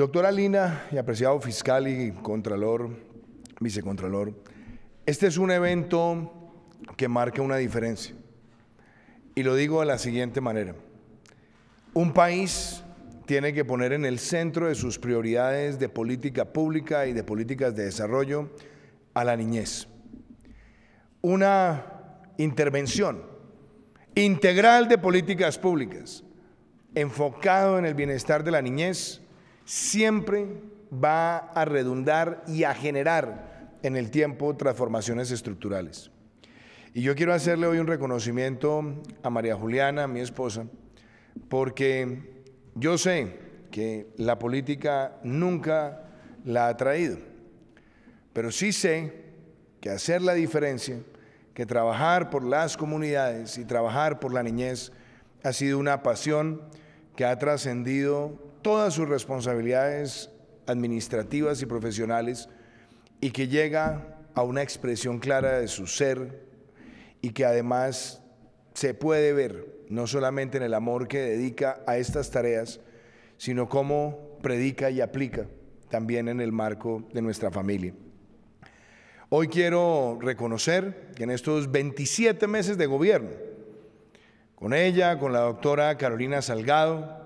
Doctora Lina y apreciado fiscal y contralor, vicecontralor, este es un evento que marca una diferencia. Y lo digo de la siguiente manera. Un país tiene que poner en el centro de sus prioridades de política pública y de políticas de desarrollo a la niñez. Una intervención integral de políticas públicas enfocado en el bienestar de la niñez siempre va a redundar y a generar en el tiempo transformaciones estructurales. Y yo quiero hacerle hoy un reconocimiento a María Juliana, mi esposa, porque yo sé que la política nunca la ha traído, pero sí sé que hacer la diferencia, que trabajar por las comunidades y trabajar por la niñez ha sido una pasión que ha trascendido todas sus responsabilidades administrativas y profesionales y que llega a una expresión clara de su ser y que además se puede ver no solamente en el amor que dedica a estas tareas, sino cómo predica y aplica también en el marco de nuestra familia. Hoy quiero reconocer que en estos 27 meses de gobierno, con ella, con la doctora Carolina Salgado,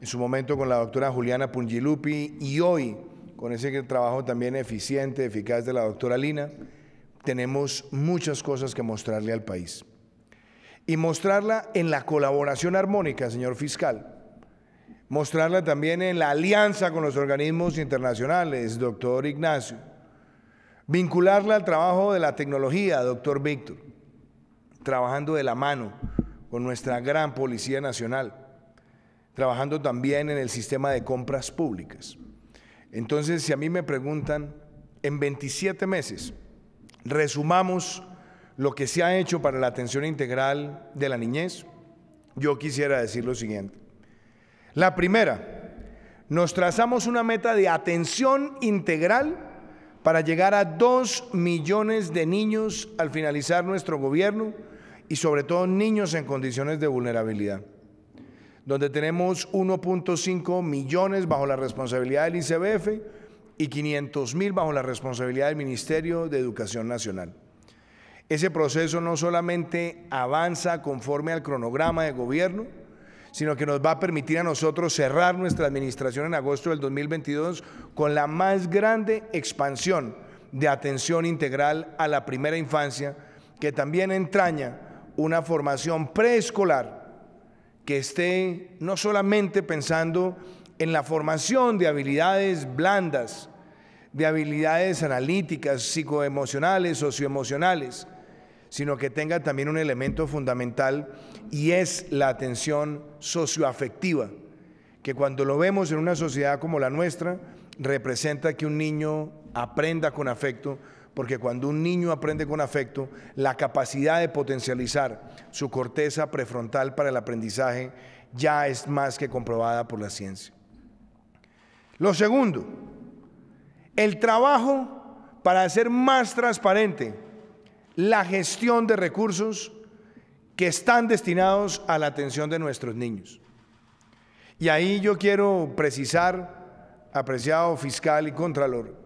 en su momento con la doctora Juliana Pungilupi y hoy con ese trabajo también eficiente, eficaz de la doctora Lina, tenemos muchas cosas que mostrarle al país. Y mostrarla en la colaboración armónica, señor fiscal. Mostrarla también en la alianza con los organismos internacionales, doctor Ignacio. Vincularla al trabajo de la tecnología, doctor Víctor. Trabajando de la mano con nuestra gran Policía Nacional trabajando también en el sistema de compras públicas. Entonces, si a mí me preguntan, en 27 meses, resumamos lo que se ha hecho para la atención integral de la niñez, yo quisiera decir lo siguiente. La primera, nos trazamos una meta de atención integral para llegar a dos millones de niños al finalizar nuestro gobierno y sobre todo niños en condiciones de vulnerabilidad donde tenemos 1.5 millones bajo la responsabilidad del ICBF y 500 mil bajo la responsabilidad del Ministerio de Educación Nacional. Ese proceso no solamente avanza conforme al cronograma de gobierno, sino que nos va a permitir a nosotros cerrar nuestra administración en agosto del 2022 con la más grande expansión de atención integral a la primera infancia, que también entraña una formación preescolar que esté no solamente pensando en la formación de habilidades blandas, de habilidades analíticas, psicoemocionales, socioemocionales, sino que tenga también un elemento fundamental y es la atención socioafectiva, que cuando lo vemos en una sociedad como la nuestra, representa que un niño aprenda con afecto porque cuando un niño aprende con afecto, la capacidad de potencializar su corteza prefrontal para el aprendizaje ya es más que comprobada por la ciencia. Lo segundo, el trabajo para hacer más transparente la gestión de recursos que están destinados a la atención de nuestros niños. Y ahí yo quiero precisar, apreciado fiscal y contralor,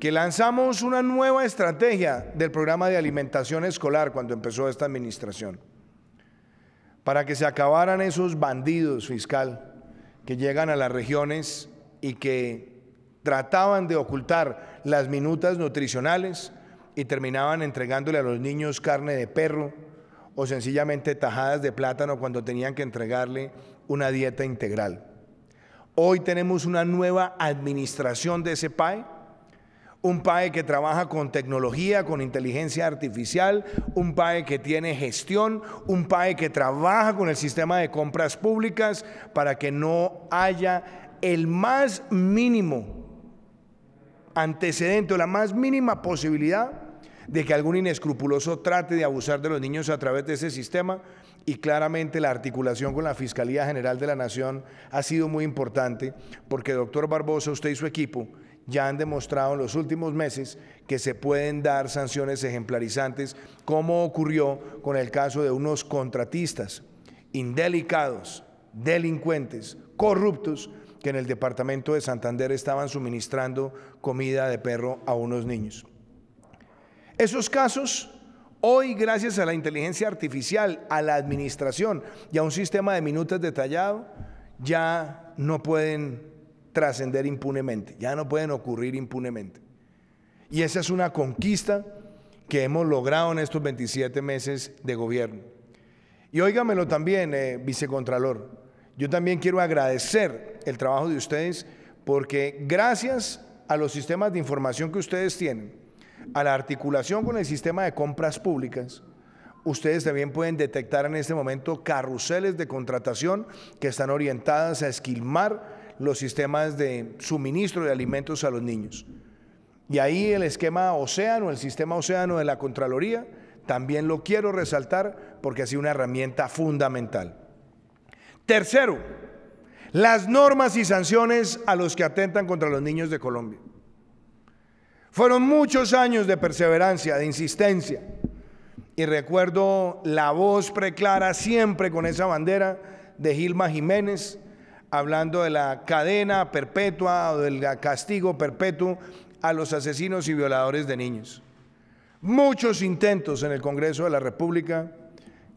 que lanzamos una nueva estrategia del programa de alimentación escolar cuando empezó esta administración, para que se acabaran esos bandidos fiscal que llegan a las regiones y que trataban de ocultar las minutas nutricionales y terminaban entregándole a los niños carne de perro o sencillamente tajadas de plátano cuando tenían que entregarle una dieta integral. Hoy tenemos una nueva administración de ese un PAE que trabaja con tecnología, con inteligencia artificial, un PAE que tiene gestión, un PAE que trabaja con el sistema de compras públicas para que no haya el más mínimo antecedente o la más mínima posibilidad de que algún inescrupuloso trate de abusar de los niños a través de ese sistema y claramente la articulación con la Fiscalía General de la Nación ha sido muy importante porque doctor Barbosa, usted y su equipo ya han demostrado en los últimos meses que se pueden dar sanciones ejemplarizantes, como ocurrió con el caso de unos contratistas indelicados, delincuentes, corruptos, que en el departamento de Santander estaban suministrando comida de perro a unos niños. Esos casos Hoy, gracias a la inteligencia artificial, a la administración y a un sistema de minutas detallado, ya no pueden trascender impunemente, ya no pueden ocurrir impunemente. Y esa es una conquista que hemos logrado en estos 27 meses de gobierno. Y óigamelo también, eh, vicecontralor, yo también quiero agradecer el trabajo de ustedes porque gracias a los sistemas de información que ustedes tienen, a la articulación con el sistema de compras públicas, ustedes también pueden detectar en este momento carruseles de contratación que están orientadas a esquilmar los sistemas de suministro de alimentos a los niños. Y ahí el esquema océano, el sistema océano de la Contraloría, también lo quiero resaltar porque ha sido una herramienta fundamental. Tercero, las normas y sanciones a los que atentan contra los niños de Colombia. Fueron muchos años de perseverancia, de insistencia. Y recuerdo la voz preclara siempre con esa bandera de Gilma Jiménez, hablando de la cadena perpetua o del castigo perpetuo a los asesinos y violadores de niños. Muchos intentos en el Congreso de la República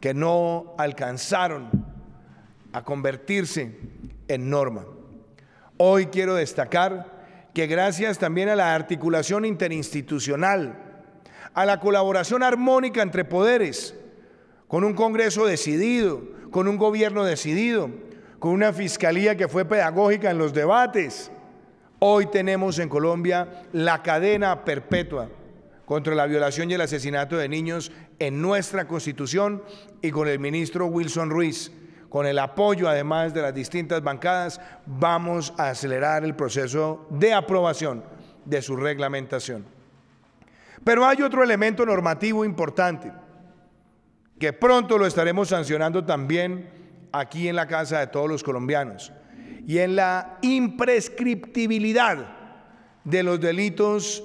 que no alcanzaron a convertirse en norma. Hoy quiero destacar que gracias también a la articulación interinstitucional, a la colaboración armónica entre poderes, con un Congreso decidido, con un gobierno decidido, con una fiscalía que fue pedagógica en los debates. Hoy tenemos en Colombia la cadena perpetua contra la violación y el asesinato de niños en nuestra constitución y con el ministro Wilson Ruiz, con el apoyo además de las distintas bancadas, vamos a acelerar el proceso de aprobación de su reglamentación. Pero hay otro elemento normativo importante que pronto lo estaremos sancionando también aquí en la casa de todos los colombianos y en la imprescriptibilidad de los delitos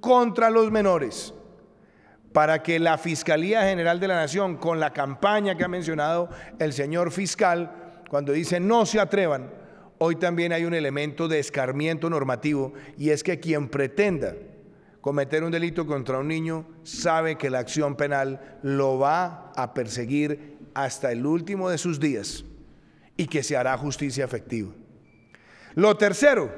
contra los menores para que la Fiscalía General de la Nación, con la campaña que ha mencionado el señor fiscal, cuando dice no se atrevan, hoy también hay un elemento de escarmiento normativo y es que quien pretenda cometer un delito contra un niño sabe que la acción penal lo va a perseguir hasta el último de sus días y que se hará justicia efectiva. Lo tercero,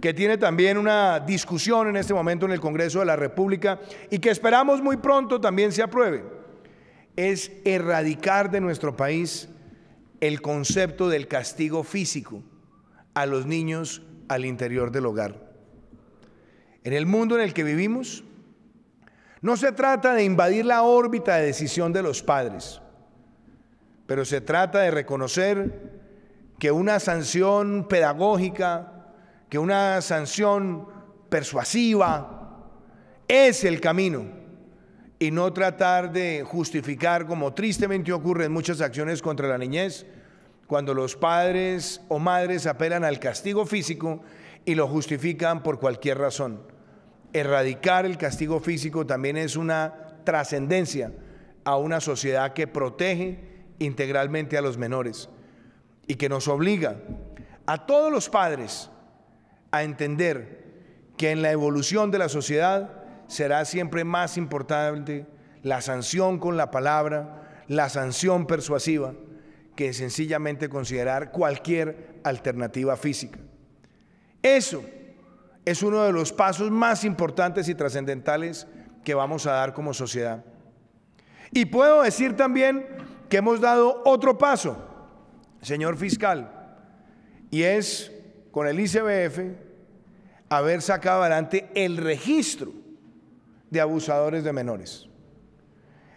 que tiene también una discusión en este momento en el Congreso de la República y que esperamos muy pronto también se apruebe, es erradicar de nuestro país el concepto del castigo físico a los niños al interior del hogar. En el mundo en el que vivimos, no se trata de invadir la órbita de decisión de los padres pero se trata de reconocer que una sanción pedagógica, que una sanción persuasiva es el camino y no tratar de justificar, como tristemente ocurre en muchas acciones contra la niñez, cuando los padres o madres apelan al castigo físico y lo justifican por cualquier razón. Erradicar el castigo físico también es una trascendencia a una sociedad que protege integralmente a los menores y que nos obliga a todos los padres a entender que en la evolución de la sociedad será siempre más importante la sanción con la palabra, la sanción persuasiva, que sencillamente considerar cualquier alternativa física. Eso es uno de los pasos más importantes y trascendentales que vamos a dar como sociedad. Y puedo decir también que hemos dado otro paso, señor fiscal, y es con el ICBF haber sacado adelante el registro de abusadores de menores.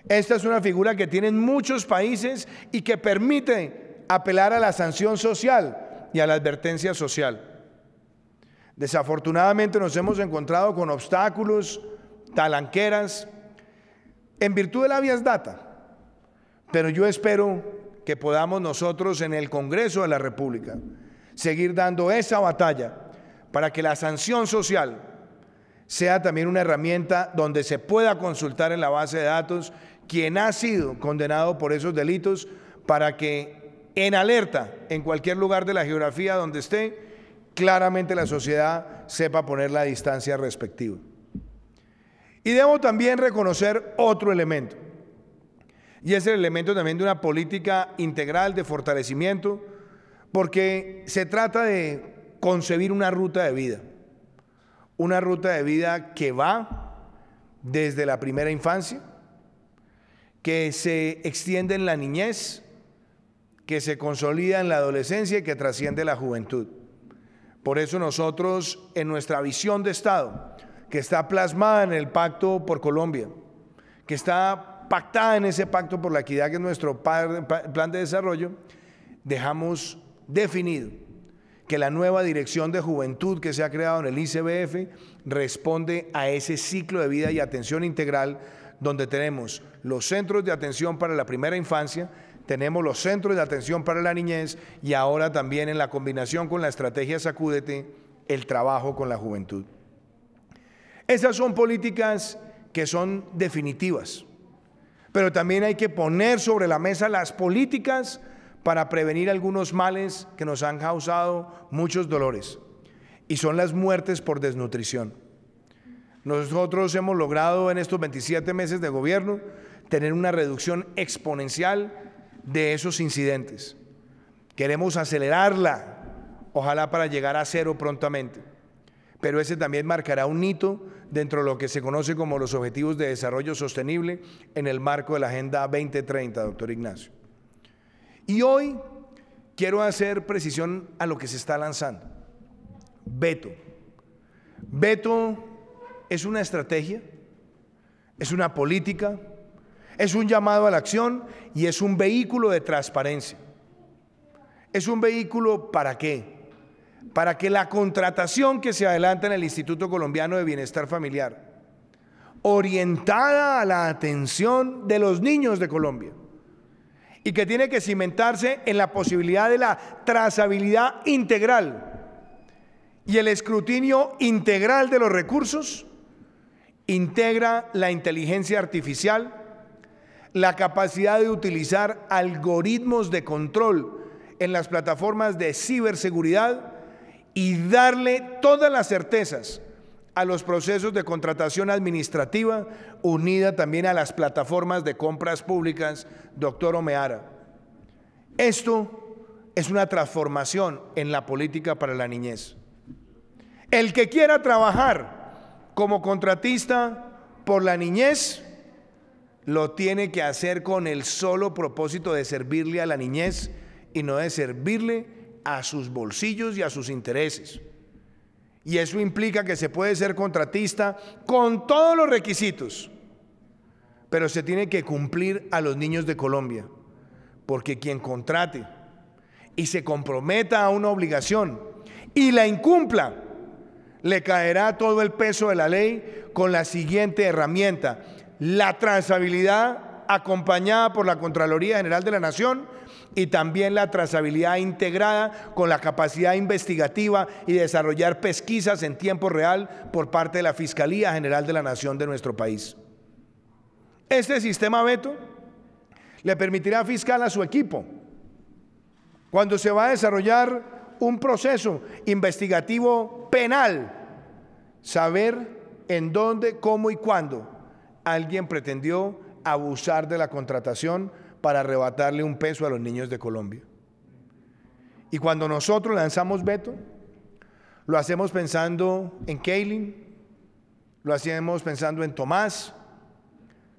Esta es una figura que tienen muchos países y que permite apelar a la sanción social y a la advertencia social. Desafortunadamente nos hemos encontrado con obstáculos, talanqueras, en virtud de la vías data pero yo espero que podamos nosotros en el Congreso de la República seguir dando esa batalla para que la sanción social sea también una herramienta donde se pueda consultar en la base de datos quien ha sido condenado por esos delitos para que en alerta, en cualquier lugar de la geografía donde esté, claramente la sociedad sepa poner la distancia respectiva. Y debo también reconocer otro elemento. Y es el elemento también de una política integral de fortalecimiento, porque se trata de concebir una ruta de vida, una ruta de vida que va desde la primera infancia, que se extiende en la niñez, que se consolida en la adolescencia y que trasciende la juventud. Por eso nosotros, en nuestra visión de Estado, que está plasmada en el Pacto por Colombia, que está pactada en ese pacto por la equidad que es nuestro plan de desarrollo, dejamos definido que la nueva dirección de juventud que se ha creado en el ICBF responde a ese ciclo de vida y atención integral donde tenemos los centros de atención para la primera infancia, tenemos los centros de atención para la niñez y ahora también en la combinación con la estrategia Sacúdete, el trabajo con la juventud. Esas son políticas que son definitivas. Pero también hay que poner sobre la mesa las políticas para prevenir algunos males que nos han causado muchos dolores. Y son las muertes por desnutrición. Nosotros hemos logrado en estos 27 meses de gobierno tener una reducción exponencial de esos incidentes. Queremos acelerarla, ojalá para llegar a cero prontamente pero ese también marcará un hito dentro de lo que se conoce como los Objetivos de Desarrollo Sostenible en el marco de la Agenda 2030, doctor Ignacio. Y hoy quiero hacer precisión a lo que se está lanzando. Veto. Veto es una estrategia, es una política, es un llamado a la acción y es un vehículo de transparencia. ¿Es un vehículo para qué? para que la contratación que se adelanta en el Instituto Colombiano de Bienestar Familiar, orientada a la atención de los niños de Colombia, y que tiene que cimentarse en la posibilidad de la trazabilidad integral y el escrutinio integral de los recursos, integra la inteligencia artificial, la capacidad de utilizar algoritmos de control en las plataformas de ciberseguridad, y darle todas las certezas a los procesos de contratación administrativa, unida también a las plataformas de compras públicas, doctor Omeara. Esto es una transformación en la política para la niñez. El que quiera trabajar como contratista por la niñez, lo tiene que hacer con el solo propósito de servirle a la niñez y no de servirle a sus bolsillos y a sus intereses. Y eso implica que se puede ser contratista con todos los requisitos, pero se tiene que cumplir a los niños de Colombia, porque quien contrate y se comprometa a una obligación y la incumpla, le caerá todo el peso de la ley con la siguiente herramienta, la trazabilidad acompañada por la Contraloría General de la Nación y también la trazabilidad integrada con la capacidad investigativa y desarrollar pesquisas en tiempo real por parte de la Fiscalía General de la Nación de nuestro país. Este sistema veto le permitirá fiscal a su equipo cuando se va a desarrollar un proceso investigativo penal, saber en dónde, cómo y cuándo alguien pretendió abusar de la contratación para arrebatarle un peso a los niños de Colombia. Y cuando nosotros lanzamos veto, lo hacemos pensando en Kaylin, lo hacemos pensando en Tomás,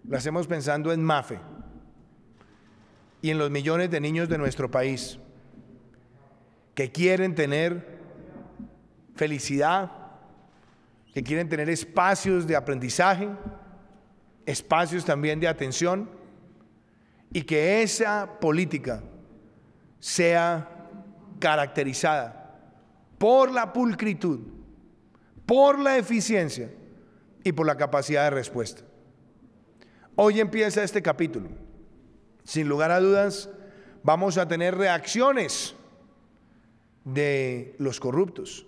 lo hacemos pensando en Mafe y en los millones de niños de nuestro país que quieren tener felicidad, que quieren tener espacios de aprendizaje, espacios también de atención y que esa política sea caracterizada por la pulcritud, por la eficiencia y por la capacidad de respuesta. Hoy empieza este capítulo. Sin lugar a dudas, vamos a tener reacciones de los corruptos,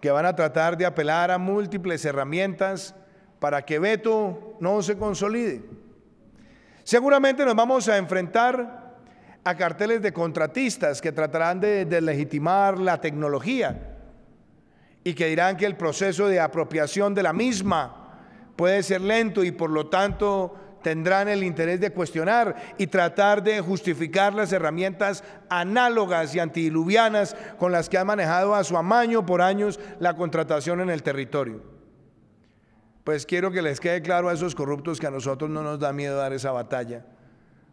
que van a tratar de apelar a múltiples herramientas para que Veto no se consolide Seguramente nos vamos a enfrentar a carteles de contratistas que tratarán de, deslegitimar legitimar la tecnología y que dirán que el proceso de apropiación de la misma puede ser lento y por lo tanto tendrán el interés de cuestionar y tratar de justificar las herramientas análogas y antidiluvianas con las que ha manejado a su amaño por años la contratación en el territorio. Pues quiero que les quede claro a esos corruptos que a nosotros no nos da miedo dar esa batalla,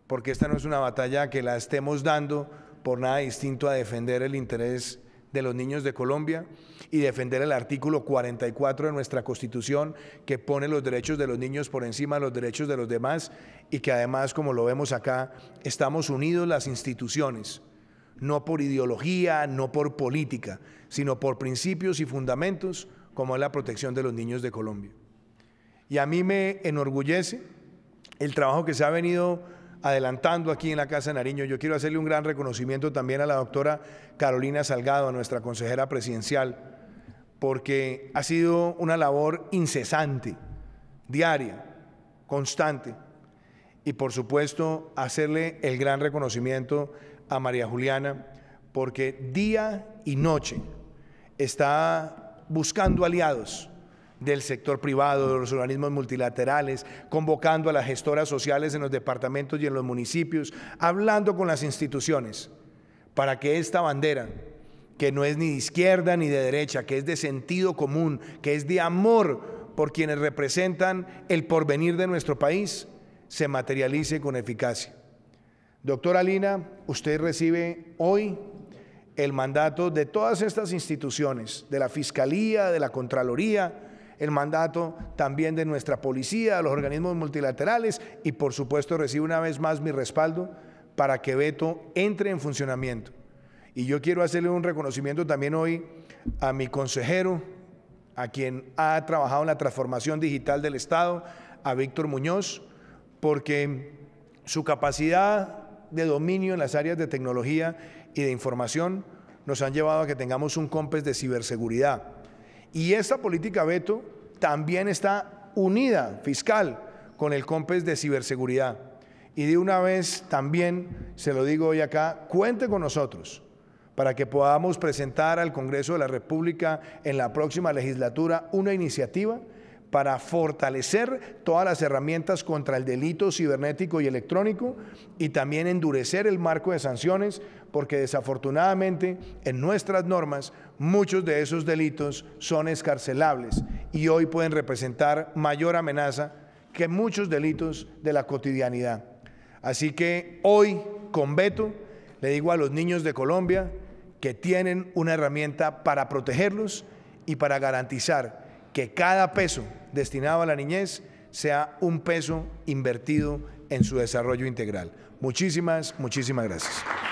porque esta no es una batalla que la estemos dando por nada distinto a defender el interés de los niños de Colombia y defender el artículo 44 de nuestra Constitución que pone los derechos de los niños por encima de los derechos de los demás y que además, como lo vemos acá, estamos unidos las instituciones, no por ideología, no por política, sino por principios y fundamentos como es la protección de los niños de Colombia. Y a mí me enorgullece el trabajo que se ha venido adelantando aquí en la Casa de Nariño. Yo quiero hacerle un gran reconocimiento también a la doctora Carolina Salgado, a nuestra consejera presidencial, porque ha sido una labor incesante, diaria, constante. Y por supuesto, hacerle el gran reconocimiento a María Juliana, porque día y noche está buscando aliados del sector privado, de los organismos multilaterales, convocando a las gestoras sociales en los departamentos y en los municipios, hablando con las instituciones para que esta bandera, que no es ni de izquierda ni de derecha, que es de sentido común, que es de amor por quienes representan el porvenir de nuestro país, se materialice con eficacia. Doctora Lina, usted recibe hoy el mandato de todas estas instituciones, de la Fiscalía, de la Contraloría, el mandato también de nuestra policía, los organismos multilaterales y por supuesto recibo una vez más mi respaldo para que Beto entre en funcionamiento. Y yo quiero hacerle un reconocimiento también hoy a mi consejero, a quien ha trabajado en la transformación digital del Estado, a Víctor Muñoz, porque su capacidad de dominio en las áreas de tecnología y de información nos han llevado a que tengamos un COMPES de ciberseguridad y esta política veto también está unida fiscal con el COMPES de ciberseguridad. Y de una vez también, se lo digo hoy acá, cuente con nosotros para que podamos presentar al Congreso de la República en la próxima legislatura una iniciativa para fortalecer todas las herramientas contra el delito cibernético y electrónico y también endurecer el marco de sanciones porque desafortunadamente en nuestras normas muchos de esos delitos son escarcelables y hoy pueden representar mayor amenaza que muchos delitos de la cotidianidad. Así que hoy, con veto, le digo a los niños de Colombia que tienen una herramienta para protegerlos y para garantizar que cada peso destinado a la niñez sea un peso invertido en su desarrollo integral. Muchísimas, muchísimas gracias.